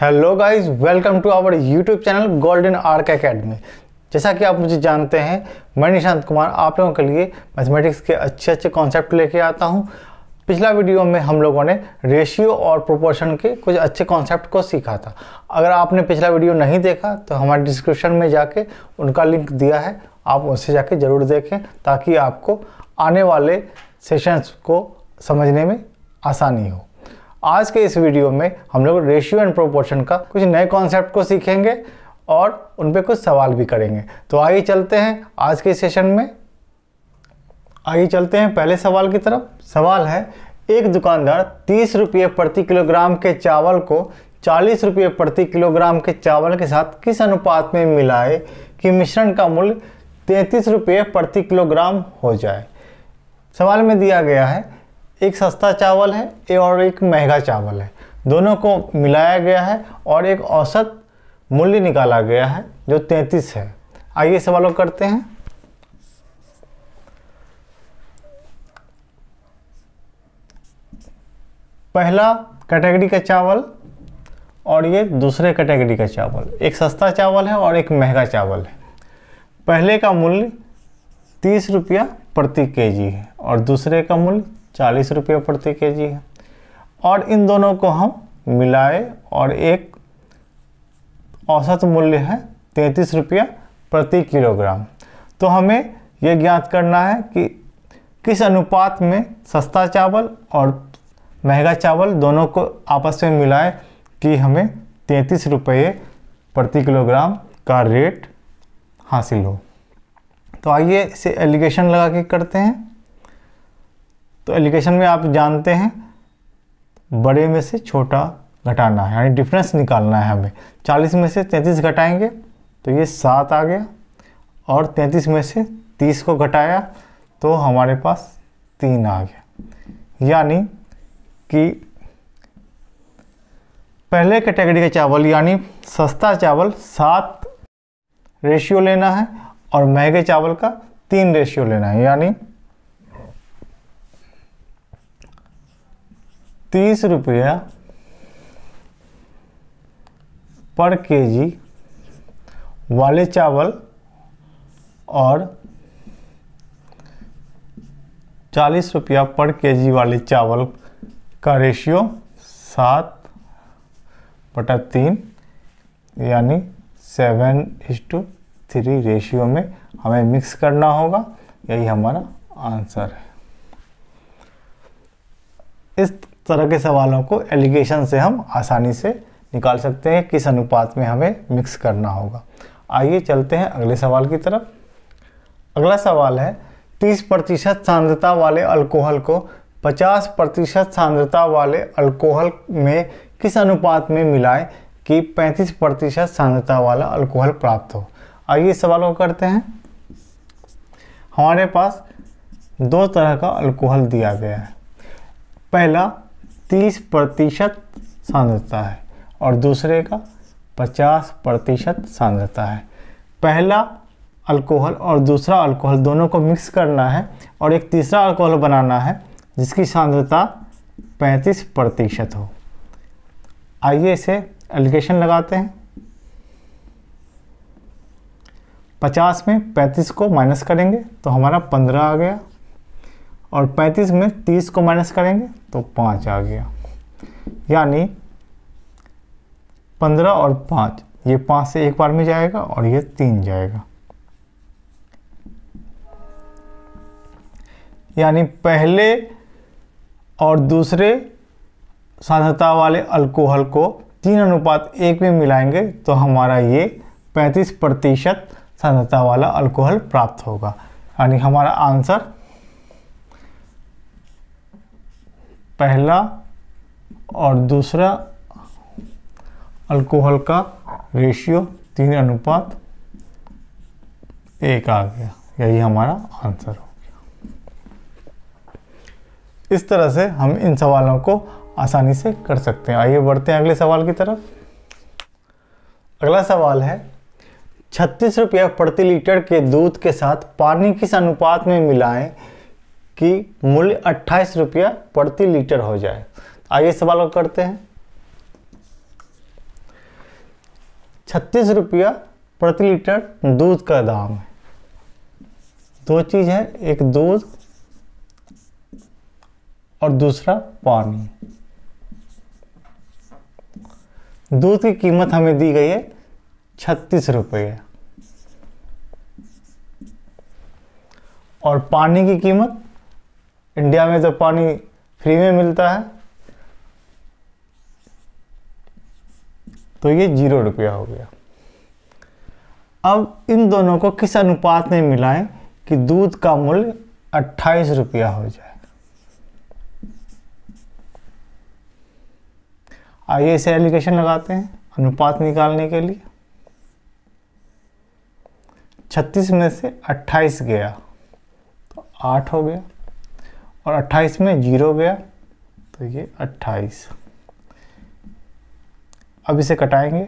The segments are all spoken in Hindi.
hello guys welcome to our YouTube channel Golden Arc Academy जैसा कि आप मुझे जानते हैं मैं निशांत कुमार आप लोगों के लिए मैथमेटिक्स के अच्छे अच्छे कॉन्सेप्ट लेके आता हूं पिछला वीडियो में हम लोगों ने रेशियो और प्रोपोर्शन के कुछ अच्छे कॉन्सेप्ट को सीखा था अगर आपने पिछला वीडियो नहीं देखा तो हमारे डिस्क्रिप्शन में जाके उनका लिंक दिया है आप उससे जाके ज़रूर देखें ताकि आपको आने वाले सेशंस को समझने में आसानी हो आज के इस वीडियो में हम लोग रेशियो एंड प्रोपोर्शन का कुछ नए कॉन्सेप्ट को सीखेंगे और उन पर कुछ सवाल भी करेंगे तो आइए चलते हैं आज के सेशन में आइए चलते हैं पहले सवाल की तरफ सवाल है एक दुकानदार तीस रुपये प्रति किलोग्राम के चावल को चालीस रुपये प्रति किलोग्राम के चावल के साथ किस अनुपात में मिलाए कि मिश्रण का मूल्य तैंतीस रुपये प्रति किलोग्राम हो जाए सवाल में दिया गया है एक सस्ता चावल है और एक महंगा चावल है दोनों को मिलाया गया है और एक औसत मूल्य निकाला गया है जो तैंतीस है आइए सवालों करते हैं पहला कैटेगरी का चावल और ये दूसरे कैटेगरी का चावल एक सस्ता चावल है और एक महंगा चावल है पहले का मूल्य तीस रुपया प्रति केजी है और दूसरे का मूल्य चालीस रुपये प्रति के जी है और इन दोनों को हम मिलाए और एक औसत मूल्य है तैंतीस रुपया प्रति किलोग्राम तो हमें यह ज्ञात करना है कि किस अनुपात में सस्ता चावल और महंगा चावल दोनों को आपस में मिलाए कि हमें तैंतीस रुपये प्रति किलोग्राम का रेट हासिल हो तो आइए इसे एलिगेशन लगा के करते हैं तो एलिगेशन में आप जानते हैं बड़े में से छोटा घटाना है यानी डिफरेंस निकालना है हमें चालीस में से तैंतीस घटाएंगे तो ये सात आ गया और तैंतीस में से तीस को घटाया तो हमारे पास तीन आ गया यानी कि पहले कैटेगरी का चावल यानी सस्ता चावल सात रेशियो लेना है और महंगे चावल का तीन रेशियो लेना है यानी तीस रुपया पर केजी वाले चावल और चालीस रुपया पर केजी वाले चावल का रेशियो सात बटा तीन यानी seven is to three ratio में हमें मिक्स करना होगा यही हमारा आंसर है इस तरह के सवालों को एलिगेशन से हम आसानी से निकाल सकते हैं किस अनुपात में हमें मिक्स करना होगा आइए चलते हैं अगले सवाल की तरफ अगला सवाल है 30 प्रतिशत सांद्रता वाले अल्कोहल को 50 प्रतिशत सांद्रता वाले अल्कोहल में किस अनुपात में मिलाएं कि 35 प्रतिशत सांद्रता वाला अल्कोहल प्राप्त हो आइए इस सवाल को करते हैं हमारे पास दो तरह का अल्कोहल दिया गया है पहला तीस प्रतिशत सांद्रता है और दूसरे का पचास प्रतिशत सांद्रता है पहला अल्कोहल और दूसरा अल्कोहल दोनों को मिक्स करना है और एक तीसरा अल्कोहल बनाना है जिसकी सांद्रता पैंतीस प्रतिशत हो आइए इसे एलिगेशन लगाते हैं पचास में पैंतीस को माइनस करेंगे तो हमारा पंद्रह आ गया और 35 में 30 को माइनस करेंगे तो पाँच आ गया यानी 15 और पाँच ये पाँच से एक बार में जाएगा और ये तीन जाएगा यानी पहले और दूसरे सांद्रता वाले अल्कोहल को तीन अनुपात एक में मिलाएंगे तो हमारा ये 35 प्रतिशत सांद्रता वाला अल्कोहल प्राप्त होगा यानी हमारा आंसर पहला और दूसरा अल्कोहल का रेशियो तीन अनुपात एक आ गया यही हमारा आंसर हो गया इस तरह से हम इन सवालों को आसानी से कर सकते हैं आइए बढ़ते हैं अगले सवाल की तरफ अगला सवाल है छत्तीस रुपया प्रति लीटर के दूध के साथ पानी किस अनुपात में मिलाएं कि मूल्य अट्ठाईस रुपया प्रति लीटर हो जाए आइए सवाल करते हैं छत्तीस रुपया प्रति लीटर दूध का दाम है दो चीज़ है एक दूध और दूसरा पानी दूध की कीमत हमें दी गई है छत्तीस रुपये और पानी की कीमत इंडिया में जब पानी फ्री में मिलता है तो ये जीरो रुपया हो गया अब इन दोनों को किस अनुपात में मिलाएं कि दूध का मूल्य अट्ठाईस रुपया हो जाए आइए इसे एलिगेशन लगाते हैं अनुपात निकालने के लिए छत्तीस में से अट्ठाईस गया तो आठ हो गया और अट्ठाईस में जीरो गया तो ये अट्ठाईस अब इसे कटाएंगे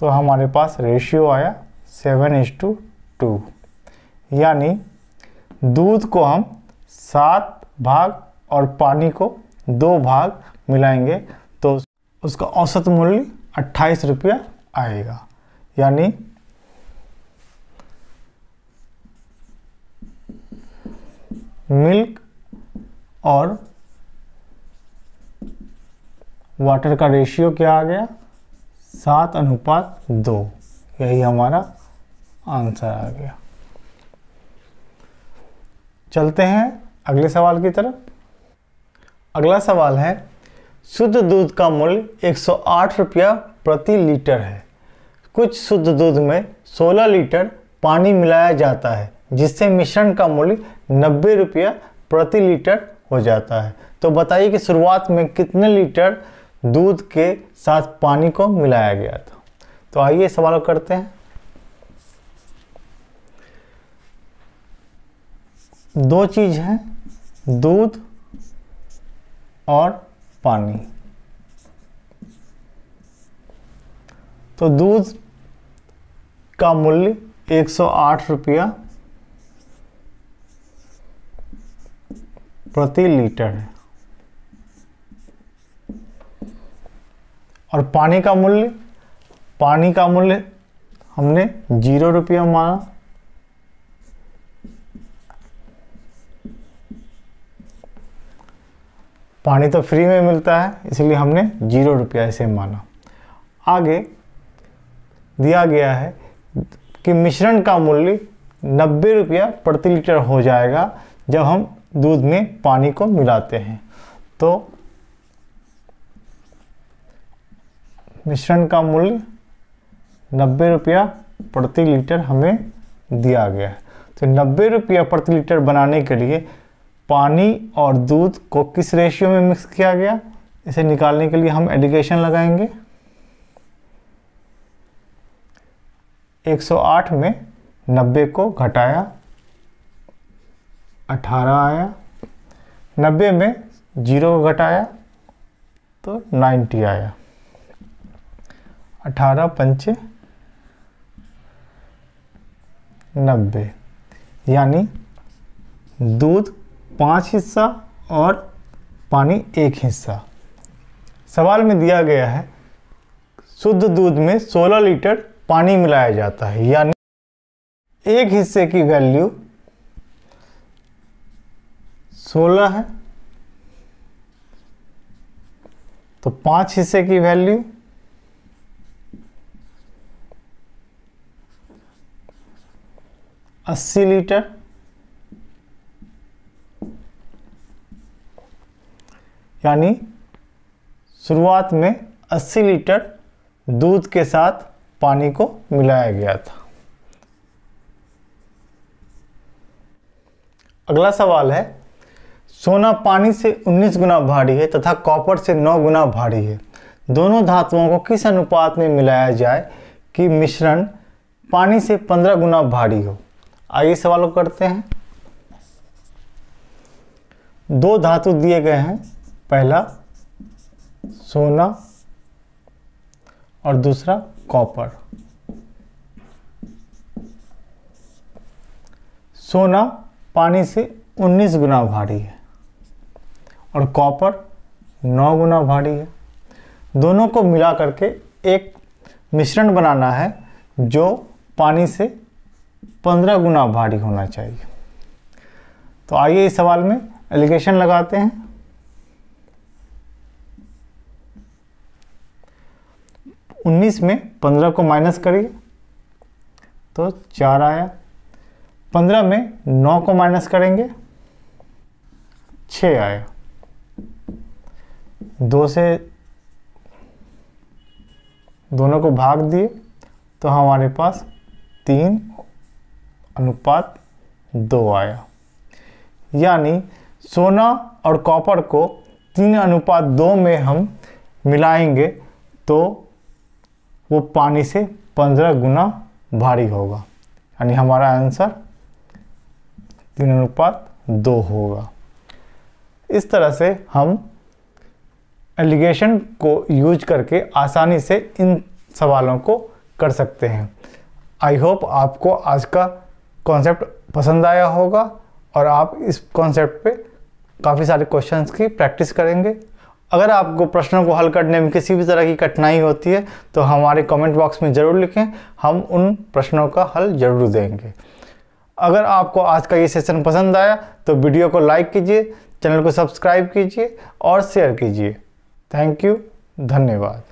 तो हमारे पास रेशियो आया seven is to two two दूध को हम सात भाग और पानी को दो भाग मिलाएंगे तो उसका औसत मूल्य अट्ठाईस रुपया आएगा यानी मिल्क और वाटर का रेशियो क्या आ गया सात अनुपात दो यही हमारा आंसर आ गया चलते हैं अगले सवाल की तरफ अगला सवाल है शुद्ध दूध का मूल्य 108 रुपया प्रति लीटर है कुछ शुद्ध दूध में 16 लीटर पानी मिलाया जाता है जिससे मिश्रण का मूल्य नब्बे रुपया प्रति लीटर हो जाता है तो बताइए कि शुरुआत में कितने लीटर दूध के साथ पानी को मिलाया गया था तो आइए सवाल करते हैं दो चीज़ है दूध और पानी तो दूध का मूल्य 108 रुपया प्रति लीटर है और पानी का मूल्य पानी का मूल्य हमने जीरो रुपया माना पानी तो फ्री में मिलता है इसलिए हमने जीरो रुपया इसे माना आगे दिया गया है कि मिश्रण का मूल्य नब्बे रुपया प्रति लीटर हो जाएगा जब हम दूध में पानी को मिलाते हैं तो मिश्रण का मूल्य नब्बे रुपया प्रति लीटर हमें दिया गया है तो नब्बे रुपया प्रति लीटर बनाने के लिए पानी और दूध को किस रेशियो में मिक्स किया गया इसे निकालने के लिए हम एडिकेशन लगाएंगे 108 में 90 को घटाया अठारह आया नब्बे में जीरो घटाया तो नाइन्टी आया अठारह पंचे नब्बे यानी दूध पाँच हिस्सा और पानी एक हिस्सा सवाल में दिया गया है शुद्ध दूध में 16 लीटर पानी मिलाया जाता है यानी एक हिस्से की वैल्यू सोलह है तो पांच हिस्से की वैल्यू अस्सी लीटर यानी शुरुआत में 80 लीटर दूध के साथ पानी को मिलाया गया था अगला सवाल है सोना पानी से 19 गुना भारी है तथा कॉपर से 9 गुना भारी है दोनों धातुओं को किस अनुपात में मिलाया जाए कि मिश्रण पानी से 15 गुना भारी हो आइए सवाल को करते हैं दो धातु दिए गए हैं पहला सोना और दूसरा कॉपर सोना पानी से 19 गुना भारी है और कॉपर नौ गुना भारी है दोनों को मिला करके एक मिश्रण बनाना है जो पानी से पंद्रह गुना भारी होना चाहिए तो आइए इस सवाल में एलिगेशन लगाते हैं उन्नीस में पंद्रह को माइनस करिए तो चार आया पंद्रह में नौ को माइनस करेंगे छ आया दो से दोनों को भाग दिए तो हमारे पास तीन अनुपात दो आया यानी सोना और कॉपर को तीन अनुपात दो में हम मिलाएंगे तो वो पानी से पंद्रह गुना भारी होगा यानी हमारा आंसर तीन अनुपात दो होगा इस तरह से हम एलिगेशन को यूज करके आसानी से इन सवालों को कर सकते हैं आई होप आपको आज का कॉन्सेप्ट पसंद आया होगा और आप इस कॉन्सेप्ट पे काफ़ी सारे क्वेश्चंस की प्रैक्टिस करेंगे अगर आपको प्रश्नों को हल करने में किसी भी तरह की कठिनाई होती है तो हमारे कमेंट बॉक्स में ज़रूर लिखें हम उन प्रश्नों का हल ज़रूर देंगे अगर आपको आज का ये सेशन पसंद आया तो वीडियो को लाइक कीजिए चैनल को सब्सक्राइब कीजिए और शेयर कीजिए थैंक यू धन्यवाद